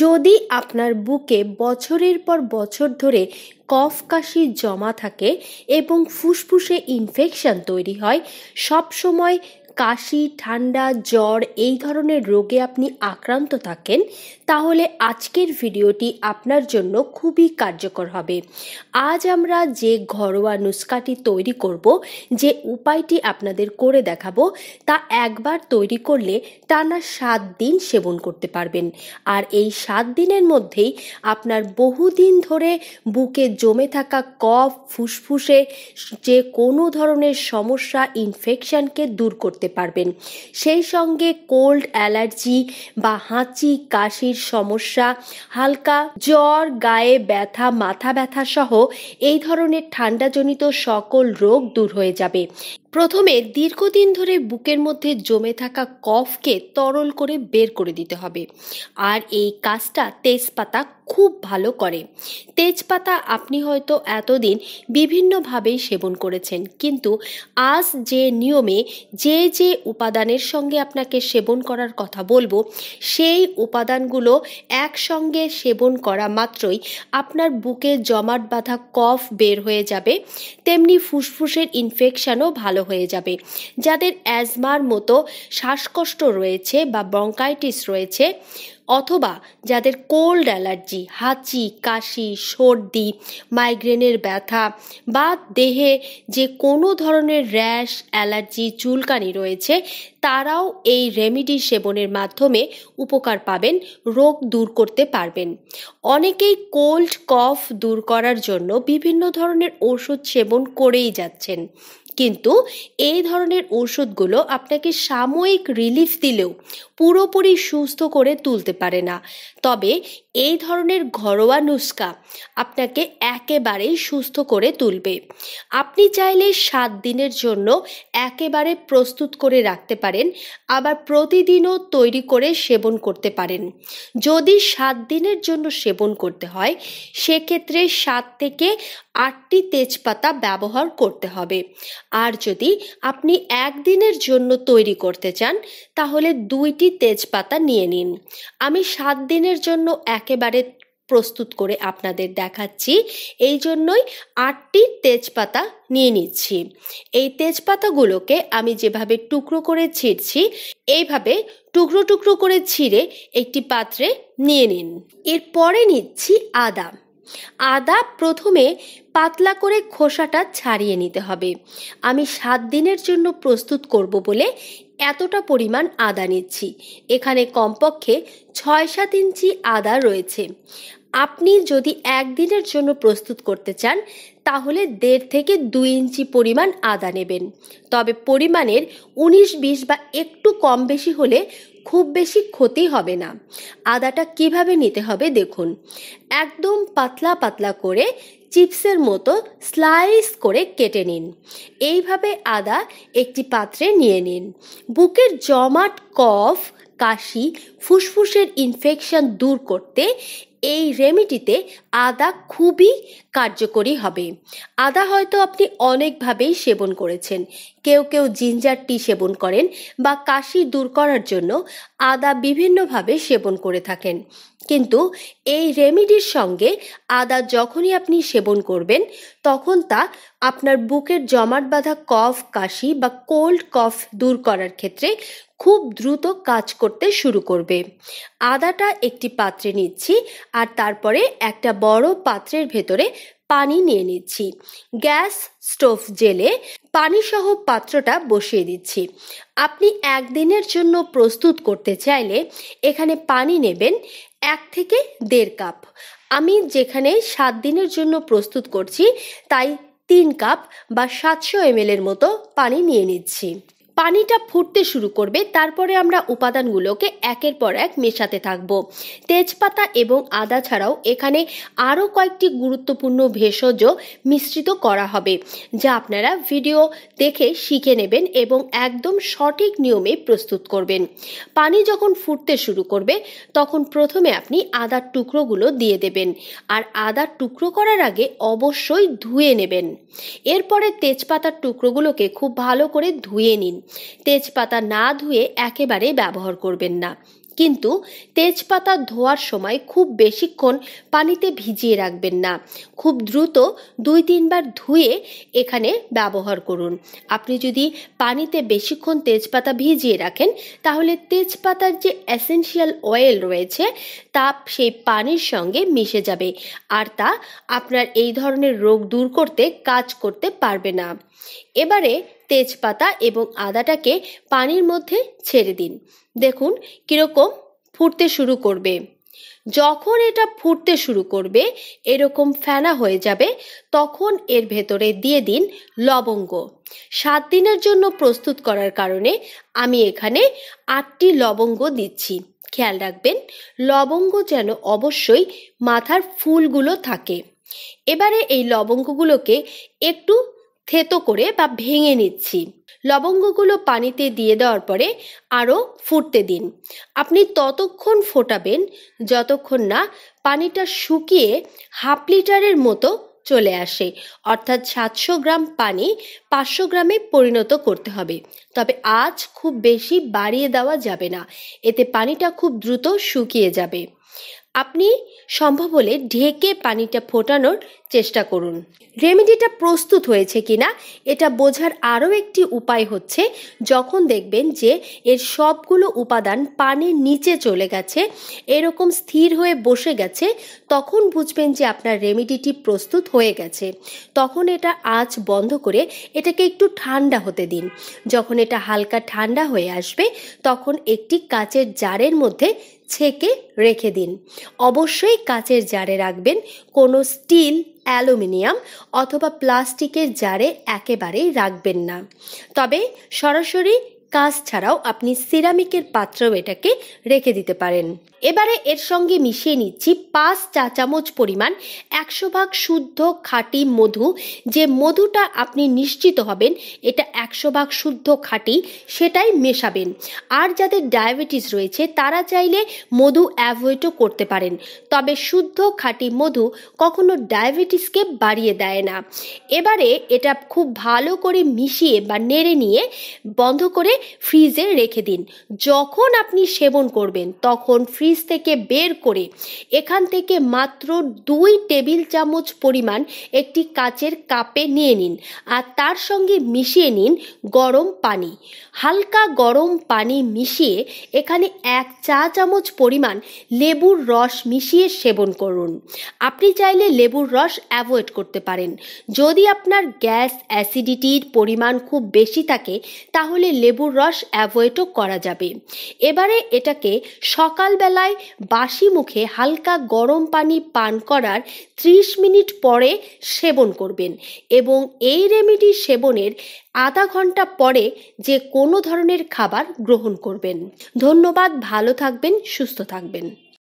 যদি আপনার বুকে বছরের পর বছর ধরে কফ কাশি জমা থাকে এবং ফুসফুসে ইনফেকশন তৈরি হয় সব সময় কাশি ঠান্ডা জ্বর এই ধরনের রোগে আপনি আক্রান্ত থাকেন তাহলে আজকের ভিডিওটি আপনার জন্য খুবই কার্যকর হবে আজ আমরা যে ঘরোয়া নুস্কাটি তৈরি করব যে উপায়টি আপনাদের করে দেখাবো তা একবার তৈরি করলে টানা সাত দিন সেবন করতে পারবেন আর এই সাত দিনের মধ্যেই আপনার বহুদিন ধরে বুকে জমে থাকা কফ ফুসফুসে যে কোনো ধরনের সমস্যা ইনফেকশানকে দূর করতে করতে পারবেন সেই সঙ্গে কোল্ড অ্যালার্জি বা হাঁচি কাশির সমস্যা হালকা জ্বর গায়ে ব্যথা মাথা ব্যথা সহ এই ধরনের ঠান্ডাজনিত সকল রোগ দূর হয়ে যাবে প্রথমে দীর্ঘদিন ধরে বুকের মধ্যে জমে থাকা কফকে তরল করে বের করে দিতে হবে আর এই কাজটা তেজপাতা খুব ভালো করে তেজপাতা আপনি হয়তো এতদিন বিভিন্নভাবে সেবন করেছেন কিন্তু আজ যে নিয়মে যে যে উপাদানের সঙ্গে আপনাকে সেবন করার কথা বলবো সেই উপাদানগুলো একসঙ্গে সেবন করা মাত্রই আপনার বুকে জমাট বাঁধা কফ বের হয়ে যাবে তেমনি ফুসফুসের ইনফেকশানও ভালো হয়ে যাবে যাদের অ্যাজমার মতো শ্বাসকষ্ট রয়েছে বা ব্রঙ্কাইটিস রয়েছে অথবা যাদের কোল্ড অ্যালার্জি হাঁচি কাশি সর্দি মাইগ্রেনের ব্যথা বা দেহে যে কোনো ধরনের র্যাশ অ্যালার্জি চুলকানি রয়েছে তারাও এই রেমিডি সেবনের মাধ্যমে উপকার পাবেন রোগ দূর করতে পারবেন অনেকেই কোল্ড কফ দূর করার জন্য বিভিন্ন ধরনের ওষুধ সেবন করেই যাচ্ছেন কিন্তু এই ধরনের ওষুধগুলো আপনাকে সাময়িক রিলিফ দিলেও পুরোপুরি সুস্থ করে তুলতে পারে না তবে এই ধরনের ঘরোয়া নুস্কা আপনাকে একেবারেই সুস্থ করে তুলবে আপনি চাইলে সাত দিনের জন্য একেবারে প্রস্তুত করে রাখতে পারেন আবার প্রতিদিনও তৈরি করে সেবন করতে পারেন যদি সাত দিনের জন্য সেবন করতে হয় সেক্ষেত্রে সাত থেকে আটটি তেজপাতা ব্যবহার করতে হবে আর যদি আপনি একদিনের জন্য তৈরি করতে চান তাহলে দুইটি একটি তেজপাতা নিয়ে নিন আমি সাত দিনের জন্য একেবারে প্রস্তুত করে আপনাদের দেখাচ্ছি এই জন্যই আটটি তেজপাতা নিয়ে নিচ্ছি এই তেজপাতাগুলোকে আমি যেভাবে টুকরো করে ছিঁড়ছি এইভাবে টুকরো টুকরো করে ছিঁড়ে একটি পাত্রে নিয়ে নিন এরপরে নিচ্ছি আদা আদা প্রথমে পাতলা করে খোসাটা ছাড়িয়ে নিতে হবে আমি সাত দিনের জন্য প্রস্তুত করব বলে এতটা পরিমাণ আদা নিচ্ছি এখানে কমপক্ষে ছয় সাত ইঞ্চি আদা রয়েছে আপনি যদি একদিনের জন্য প্রস্তুত করতে চান তাহলে দেড় থেকে দুই ইঞ্চি পরিমাণ আদা নেবেন তবে পরিমাণের উনিশ বিশ বা একটু কম বেশি হলে খুব বেশি ক্ষতি হবে না আদাটা কিভাবে নিতে হবে দেখুন একদম পাতলা পাতলা করে চিপসের মতো স্লাইস করে কেটে নিন এইভাবে আদা একটি পাত্রে নিয়ে নিন বুকের জমাট কফ কাশি ফুসফুসের ইনফেকশন দূর করতে এই রেমেডিতে আদা খুবই কার্যকরী হবে আদা হয়তো আপনি অনেকভাবেই সেবন করেছেন কেউ কেউ জিঞ্জার টি সেবন করেন বা কাশি দূর করার জন্য আদা বিভিন্নভাবে সেবন করে থাকেন কিন্তু এই রেমিডির সঙ্গে আদা যখনই আপনি সেবন করবেন তখন তা আপনার বুকের জমাট বাঁধা কফ কাশি বা কোল্ড কফ দূর করার ক্ষেত্রে খুব দ্রুত কাজ করতে শুরু করবে আদাটা একটি পাত্রে নিচ্ছি আর তারপরে একটা বড় পাত্রের ভেতরে পানি নিয়ে নিচ্ছি গ্যাস স্টোভ জেলে পানিসহ পাত্রটা বসিয়ে দিচ্ছি আপনি একদিনের জন্য প্রস্তুত করতে চাইলে এখানে পানি নেবেন এক থেকে দেড় কাপ আমি যেখানে সাত দিনের জন্য প্রস্তুত করছি তাই তিন কাপ বা সাতশো এমএলের মতো পানি নিয়ে নিচ্ছি পানিটা ফুটতে শুরু করবে তারপরে আমরা উপাদানগুলোকে একের পর এক মেশাতে থাকব তেজপাতা এবং আদা ছাড়াও এখানে আরও কয়েকটি গুরুত্বপূর্ণ ভেষজ মিশ্রিত করা হবে যা আপনারা ভিডিও দেখে শিখে নেবেন এবং একদম সঠিক নিয়মে প্রস্তুত করবেন পানি যখন ফুটতে শুরু করবে তখন প্রথমে আপনি আদার টুকরোগুলো দিয়ে দেবেন আর আদার টুকরো করার আগে অবশ্যই ধুয়ে নেবেন এরপরে তেজপাতার টুকরোগুলোকে খুব ভালো করে ধুয়ে নিন তেজপাতা না ধুয়ে একেবারে ব্যবহার করবেন না কিন্তু তেজপাতা ধোয়ার সময় খুব বেশিক্ষণ পানিতে ভিজিয়ে রাখবেন না খুব দ্রুত দুই তিনবার ধুয়ে এখানে ব্যবহার করুন আপনি যদি পানিতে বেশিক্ষণ তেজপাতা ভিজিয়ে রাখেন তাহলে তেজপাতার যে অ্যাসেন্সিয়াল অয়েল রয়েছে তা সেই পানির সঙ্গে মিশে যাবে আর তা আপনার এই ধরনের রোগ দূর করতে কাজ করতে পারবে না এবারে তেজপাতা এবং আদাটাকে পানির মধ্যে ছেড়ে দিন দেখুন কীরকম ফুটতে শুরু করবে যখন এটা ফুটতে শুরু করবে এরকম ফেনা হয়ে যাবে তখন এর ভেতরে দিয়ে দিন লবঙ্গ সাত দিনের জন্য প্রস্তুত করার কারণে আমি এখানে আটটি লবঙ্গ দিচ্ছি খেয়াল রাখবেন লবঙ্গ যেন অবশ্যই মাথার ফুলগুলো থাকে এবারে এই লবঙ্গগুলোকে একটু থেতো করে বা ভেঙে নিচ্ছি লবঙ্গগুলো পানিতে দিয়ে দেওয়ার পরে আরও ফুটতে দিন আপনি ততক্ষণ ফোটাবেন যতক্ষণ না পানিটা শুকিয়ে হাফ লিটারের মতো চলে আসে অর্থাৎ সাতশো গ্রাম পানি পাঁচশো গ্রামে পরিণত করতে হবে তবে আজ খুব বেশি বাড়িয়ে দেওয়া যাবে না এতে পানিটা খুব দ্রুত শুকিয়ে যাবে আপনি সম্ভব হলে ঢেকে পানিটা ফোটানোর চেষ্টা করুন রেমেডিটা প্রস্তুত হয়েছে কিনা এটা বোঝার আরও একটি উপায় হচ্ছে যখন দেখবেন যে এর সবগুলো উপাদান পানির নিচে চলে গেছে এরকম স্থির হয়ে বসে গেছে তখন বুঝবেন যে আপনার রেমেডিটি প্রস্তুত হয়ে গেছে তখন এটা আজ বন্ধ করে এটাকে একটু ঠান্ডা হতে দিন যখন এটা হালকা ঠান্ডা হয়ে আসবে তখন একটি কাচের জারের মধ্যে ছেঁকে রেখে দিন অবশ্যই কাচের জারে রাখবেন কোনো স্টিল অ্যালুমিনিয়াম অথবা প্লাস্টিকের জারে একেবারেই রাখবেন না তবে সরাসরি কাজ ছাড়াও আপনি সিরামিকের পাত্রও এটাকে রেখে দিতে পারেন এবারে এর সঙ্গে মিশিয়ে নিচ্ছি পাঁচ চা চামচ পরিমাণ একশো ভাগ শুদ্ধ খাঁটি মধু যে মধুটা আপনি নিশ্চিত হবেন এটা একশো ভাগ শুদ্ধ খাঁটি সেটাই মেশাবেন আর যাদের ডায়াবেটিস রয়েছে তারা চাইলে মধু অ্যাভয়েডও করতে পারেন তবে শুদ্ধ খাঁটি মধু কখনো ডায়াবেটিসকে বাড়িয়ে দেয় না এবারে এটা খুব ভালো করে মিশিয়ে বা নেড়ে নিয়ে বন্ধ করে ফ্রিজে রেখে দিন যখন আপনি সেবন করবেন তখন ফ্রিজ থেকে বের করে এখান থেকে মাত্র দুই টেবিল চামচ পরিমাণ একটি কাচের কাপে নিয়ে নিন আর তার সঙ্গে মিশিয়ে নিন গরম পানি হালকা গরম পানি মিশিয়ে এখানে এক চা চামচ পরিমাণ লেবুর রস মিশিয়ে সেবন করুন আপনি চাইলে লেবুর রস অ্যাভয়েড করতে পারেন যদি আপনার গ্যাস অ্যাসিডিটির পরিমাণ খুব বেশি থাকে তাহলে লেবু লেবুর রস অ্যাভয়েডও করা যাবে এবারে এটাকে সকালবেলায় বাসি মুখে হালকা গরম পানি পান করার ত্রিশ মিনিট পরে সেবন করবেন এবং এই রেমেডি সেবনের আধা ঘন্টা পরে যে কোনো ধরনের খাবার গ্রহণ করবেন ধন্যবাদ ভালো থাকবেন সুস্থ থাকবেন